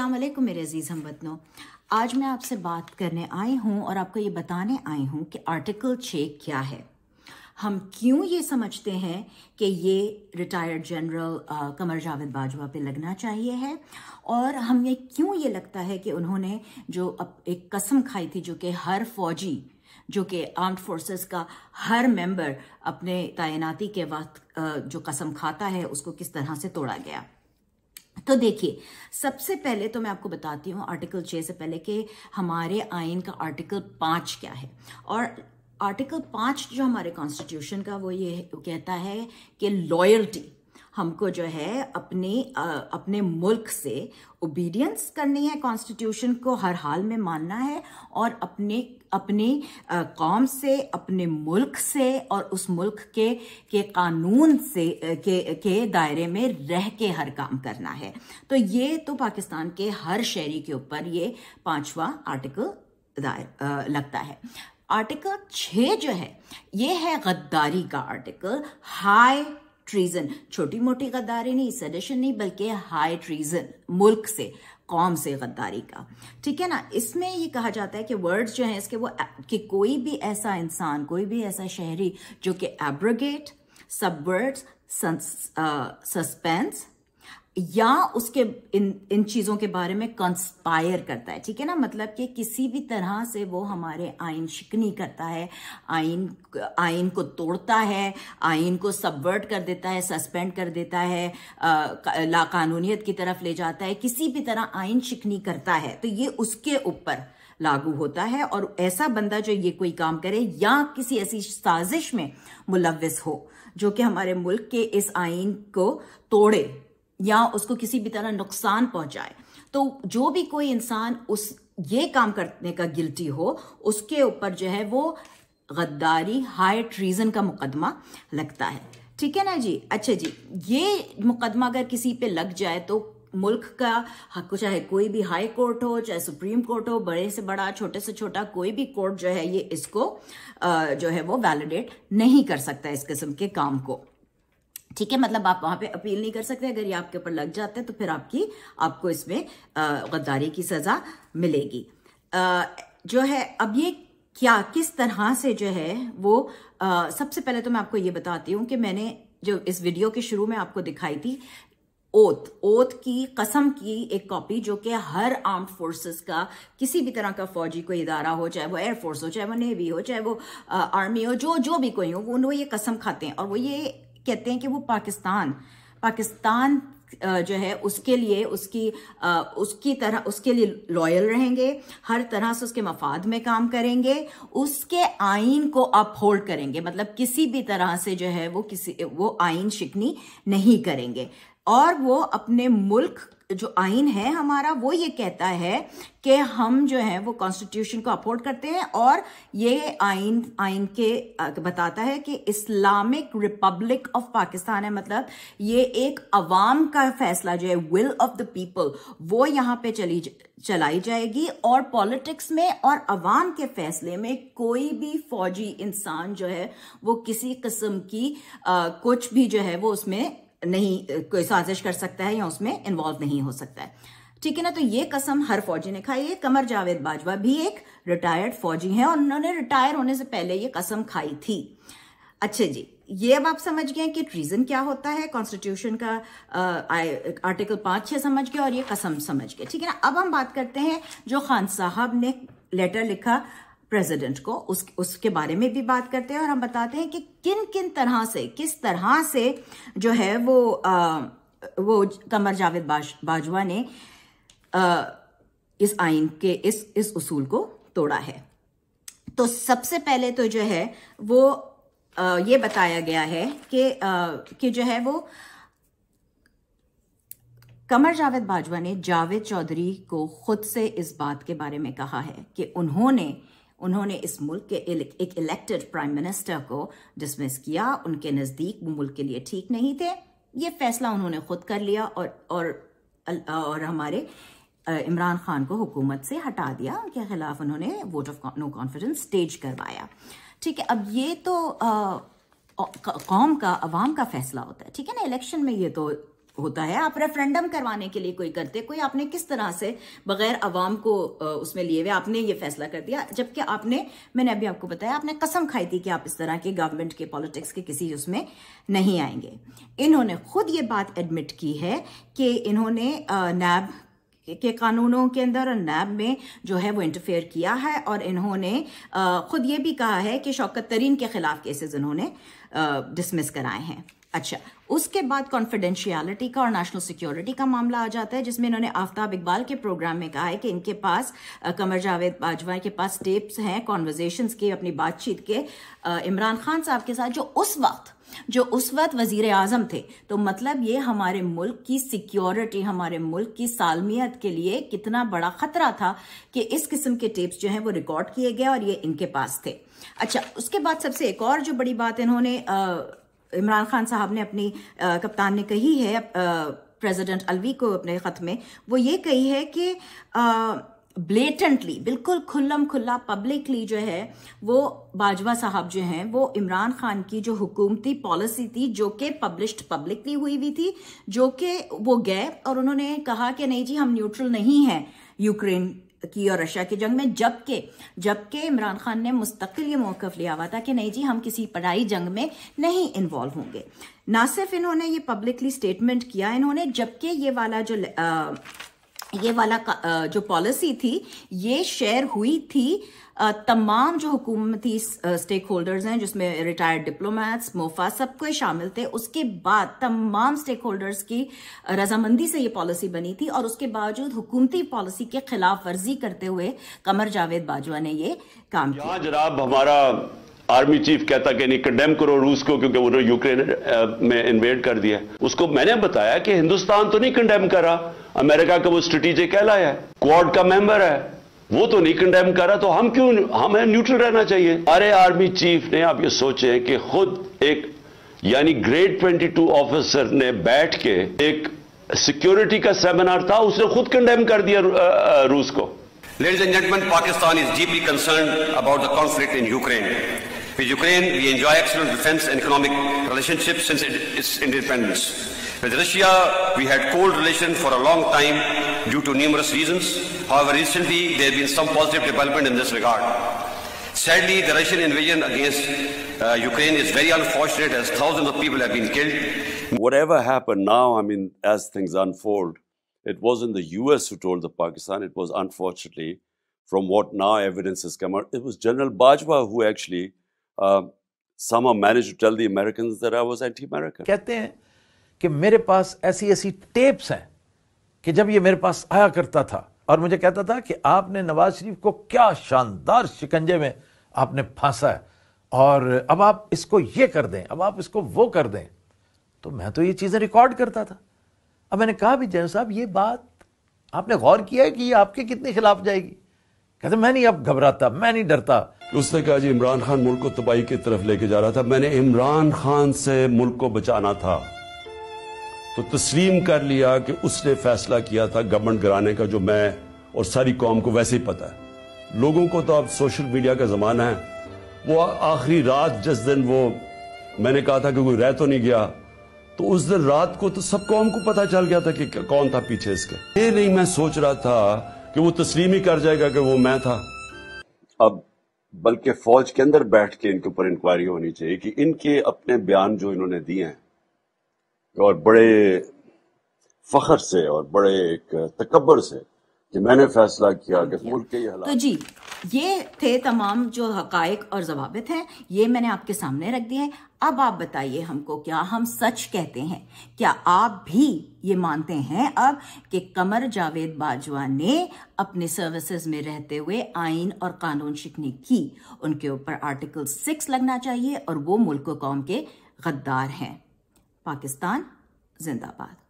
असलम मेरे अजीज़ हम बतनो आज मैं आपसे बात करने आई हूँ और आपको ये बताने आई हूँ कि आर्टिकल छः क्या है हम क्यों ये समझते हैं कि ये रिटायर्ड जनरल कमर जावेद बाजवा पे लगना चाहिए है और हमें क्यों ये लगता है कि उन्होंने जो अब एक कसम खाई थी जो कि हर फौजी जो कि आर्म्ड फोर्सेस का हर मेंबर अपने तैनाती के वक्त जो कसम खाता है उसको किस तरह से तोड़ा गया तो देखिए सबसे पहले तो मैं आपको बताती हूँ आर्टिकल छः से पहले कि हमारे आइन का आर्टिकल पाँच क्या है और आर्टिकल पाँच जो हमारे कॉन्स्टिट्यूशन का वो ये कहता है कि लॉयल्टी हमको जो है अपने आ, अपने मुल्क से ओबीडियंस करनी है कॉन्स्टिट्यूशन को हर हाल में मानना है और अपने अपने कौम से अपने मुल्क से और उस मुल्क के के कानून से के के दायरे में रह के हर काम करना है तो ये तो पाकिस्तान के हर शहरी के ऊपर ये पांचवा आर्टिकल आ, लगता है आर्टिकल छः जो है ये है गद्दारी का आर्टिकल हाई ट्रीजन छोटी मोटी गद्दारी नहीं सजेशन नहीं बल्कि हाई ट्रीजन मुल्क से कौम से गद्दारी का ठीक है ना इसमें ये कहा जाता है कि वर्ड्स जो हैं इसके वो कि कोई भी ऐसा इंसान कोई भी ऐसा शहरी जो कि एब्रोगेट वर्ड्स सस्पेंस या उसके इन इन चीजों के बारे में कंस्पायर करता है ठीक है ना मतलब कि किसी भी तरह से वो हमारे आइन शिकनी करता है आइन आइन को तोड़ता है आइन को सबवर्ट कर देता है सस्पेंड कर देता है लाकानूनीत की तरफ ले जाता है किसी भी तरह आइन शिकनी करता है तो ये उसके ऊपर लागू होता है और ऐसा बंदा जो ये कोई काम करे या किसी ऐसी साजिश में मुलविस हो जो कि हमारे मुल्क के इस आइन को तोड़े या उसको किसी भी तरह नुकसान पहुंचाए तो जो भी कोई इंसान उस ये काम करने का गिल्टी हो उसके ऊपर जो है वो गद्दारी हाई ट्रीजन का मुकदमा लगता है ठीक है ना जी अच्छा जी ये मुकदमा अगर किसी पे लग जाए तो मुल्क का चाहे हाँ, कोई भी हाई कोर्ट हो चाहे सुप्रीम कोर्ट हो बड़े से बड़ा छोटे से छोटा कोई भी कोर्ट जो है ये इसको जो है वो वैलिडेट नहीं कर सकता इस किस्म के काम को ठीक है मतलब आप वहां पे अपील नहीं कर सकते अगर ये आपके ऊपर लग जाते हैं तो फिर आपकी आपको इसमें गद्दारी की सजा मिलेगी आ, जो है अब ये क्या किस तरह से जो है वो आ, सबसे पहले तो मैं आपको ये बताती हूँ कि मैंने जो इस वीडियो के शुरू में आपको दिखाई थी ओथ ओथ की कसम की एक कॉपी जो कि हर आर्म फोर्सेस का किसी भी तरह का फौजी कोई इदारा हो चाहे वो एयरफोर्स हो चाहे वो नेवी हो चाहे वो आ, आर्मी हो जो जो भी कोई हो वो ये कसम खाते हैं और वो ये कहते हैं कि वो पाकिस्तान पाकिस्तान जो है उसके लिए उसकी उसकी तरह उसके लिए लॉयल रहेंगे हर तरह से उसके मफाद में काम करेंगे उसके आइन को आप होल्ड करेंगे मतलब किसी भी तरह से जो है वो किसी वो आइन शिकनी नहीं करेंगे और वो अपने मुल्क जो आइन है हमारा वो ये कहता है कि हम जो है वो कॉन्स्टिट्यूशन को अपोर्ड करते हैं और ये आइन आइन के बताता है कि इस्लामिक रिपब्लिक ऑफ पाकिस्तान है मतलब ये एक अवाम का फैसला जो है विल ऑफ द पीपल वो यहाँ पे चली चलाई जाएगी और पॉलिटिक्स में और अवाम के फैसले में कोई भी फौजी इंसान जो है वो किसी किस्म की आ, कुछ भी जो है वो उसमें नहीं कोई साजिश कर सकता है या उसमें इन्वॉल्व नहीं हो सकता है ठीक है ना तो ये कसम हर फौजी ने खाई है कमर जावेद बाजवा भी एक रिटायर्ड फौजी हैं और उन्होंने रिटायर होने से पहले ये कसम खाई थी अच्छे जी ये अब आप समझ गए कि ट्रीजन क्या होता है कॉन्स्टिट्यूशन का आ, आ, आर्टिकल पांच छह समझ गए और ये कसम समझ गए ठीक है ना अब हम बात करते हैं जो खान साहब ने लेटर लिखा प्रेसिडेंट को उस उसके बारे में भी बात करते हैं और हम बताते हैं कि किन किन तरह से किस तरह से जो है वो आ, वो कमर जावेद बाज, बाजवा ने आ, इस आइन के इस इस उसूल को तोड़ा है तो सबसे पहले तो जो है वो आ, ये बताया गया है कि आ, कि जो है वो कमर जावेद बाजवा ने जावेद चौधरी को खुद से इस बात के बारे में कहा है कि उन्होंने उन्होंने इस मुल्क के एक इलेक्टेड प्राइम मिनिस्टर को डिसमिस किया उनके नज़दीक वो मुल्क के लिए ठीक नहीं थे ये फैसला उन्होंने खुद कर लिया और और और हमारे इमरान खान को हुकूमत से हटा दिया उनके खिलाफ उन्होंने vote of no confidence stage करवाया ठीक है अब ये तो आ, कौम का अवाम का फैसला होता है ठीक है ना इलेक्शन में ये तो होता है आप रेफरेंडम करवाने के लिए कोई करते कोई आपने किस तरह से बगैर अवाम को उसमें लिए हुए आपने ये फैसला कर दिया जबकि आपने मैंने अभी आपको बताया आपने कसम खाई थी कि आप इस तरह के गवर्नमेंट के पॉलिटिक्स के किसी उसमें नहीं आएंगे इन्होंने खुद ये बात एडमिट की है कि इन्होंने नैब के कानूनों के अंदर और नैब में जो है वो इंटरफेयर किया है और इन्होंने ख़ुद ये भी कहा है कि शौकत तरीन के ख़िलाफ़ केसेस इन्होंने डिसमिस कराए हैं अच्छा उसके बाद कॉन्फिडेंशियलिटी का और नेशनल सिक्योरिटी का मामला आ जाता है जिसमें इन्होंने आफ्ताब इकबाल के प्रोग्राम में कहा है कि इनके पास कमर जावेद बाजवा के पास टेप्स हैं कॉन्वर्जेशन के अपनी बातचीत के इमरान खान साहब के साथ जो उस वक्त जो उस वक्त वजीर आजम थे तो मतलब ये हमारे मुल्क की सिक्योरिटी हमारे मुल्क की सालमियत के लिए कितना बड़ा खतरा था कि इस किस्म के टेप्स जो हैं वो रिकॉर्ड किए गए और ये इनके पास थे अच्छा उसके बाद सबसे एक और जो बड़ी बात इन्होंने इमरान खान साहब ने अपनी आ, कप्तान ने कही है आ, प्रेसिडेंट अलवी को अपने ख़त में वो ये कही है कि आ, ब्लेटेंटली बिल्कुल खुल्लम खुल्ला पब्लिकली जो है वो बाजवा साहब जो हैं वो इमरान खान की जो हुकूमती पॉलिसी थी जो कि पब्लिश्ड पब्लिकली हुई हुई थी जो कि वो गए और उन्होंने कहा कि नहीं जी हम न्यूट्रल नहीं हैं यूक्रेन की और रशिया की जंग में जबकि जबकि इमरान खान ने मुस्तकिल ये मौकफ लिया हुआ था कि नहीं जी हम किसी पढ़ाई जंग में नहीं इन्वॉल्व होंगे ना सिर्फ इन्होंने ये पब्लिकली स्टेटमेंट किया इन्होंने जबकि ये वाला जो आ, ये वाला जो पॉलिसी थी ये शेयर हुई थी तमाम जो हुकूमती स्टेक होल्डर्स हैं जिसमें रिटायर्ड डिप्लोमैट्स मोफा सब कोई शामिल थे उसके बाद तमाम स्टेक होल्डर्स की रजामंदी से ये पॉलिसी बनी थी और उसके बावजूद हुकूमती पॉलिसी के खिलाफ वर्जी करते हुए कमर जावेद बाजवा ने ये काम किया जनाब हमारा आर्मी चीफ कहता कि नहीं कंडेम करो रूस को क्योंकि उन्होंने यूक्रेन में इन्वेड कर दिया उसको मैंने बताया कि हिंदुस्तान तो नहीं कंडेम करा अमेरिका का वो स्ट्रेटेजिक कहलाया है क्वाड का मेंबर है वो तो नहीं कंडेम कर रहा तो हम क्यों हमें न्यूट्रल रहना चाहिए अरे आर्मी चीफ ने आप ये सोचे कि खुद एक यानी ग्रेड 22 ऑफिसर ने बैठ के एक सिक्योरिटी का सेमिनार था उसने खुद कंडेम कर दिया रूस को ladies and gentlemen Pakistan is deeply concern about the conflict in Ukraine With Ukraine, we enjoy excellent defense and economic relationships since its independence. With Russia, we had cold relations for a long time due to numerous reasons. However, recently there have been some positive development in this regard. Sadly, the Russian invasion against uh, Ukraine is very unfortunate as thousands of people have been killed. Whatever happened now, I mean, as things unfold, it wasn't the US who told the Pakistan, it was unfortunately, from what now evidence has come out, it was General Bajwa who actually Uh, somehow managed to tell the Americans that I कहते हैं कि मेरे पास ऐसी ऐसी tapes हैं कि जब ये मेरे पास आया करता था और मुझे कहता था कि आपने नवाज शरीफ को क्या शानदार शिकंजे में आपने फांसा है और अब आप इसको ये कर दें अब आप इसको वो कर दें तो मैं तो ये चीज़ें रिकॉर्ड करता था अब मैंने कहा भी जैन साहब ये बात आपने गौर किया है कि ये आपके कितने खिलाफ जाएगी कहते मैं नहीं अब घबराता मैं नहीं डरता उसने कहा जी इमरान खान मुल्क को तबाही की तरफ लेके जा रहा था मैंने इमरान खान से मुल्क को बचाना था तो तस्लीम कर लिया कि उसने फैसला किया था गवर्नमेंट गिराने का जो मैं और सारी कौम को वैसे ही पता है लोगों को तो अब सोशल मीडिया का जमाना है वो आखिरी रात जिस दिन वो मैंने कहा था कि कोई रह तो नहीं गया तो उस दिन रात को तो सब कौम को पता चल गया था कि कौन था पीछे इसके ये नहीं मैं सोच रहा था कि वो तस्लीम ही कर जाएगा कि वो मैं था अब बल्कि फौज के अंदर बैठ के इनके ऊपर इंक्वायरी होनी चाहिए कि इनके अपने बयान जो इन्होंने दिए हैं और बड़े फखर से और बड़े एक तकबर से कि मैंने फैसला किया कि मुल्क के तो हालात तो जी ये थे तमाम जो हकायक और जवाबित हैं ये मैंने आपके सामने रख दिए अब आप बताइए हमको क्या हम सच कहते हैं क्या आप भी ये मानते हैं अब कि कमर जावेद बाजवा ने अपने सर्विसेज में रहते हुए आइन और कानून शिकनी की उनके ऊपर आर्टिकल सिक्स लगना चाहिए और वो मुल्क कौम के गद्दार हैं पाकिस्तान जिंदाबाद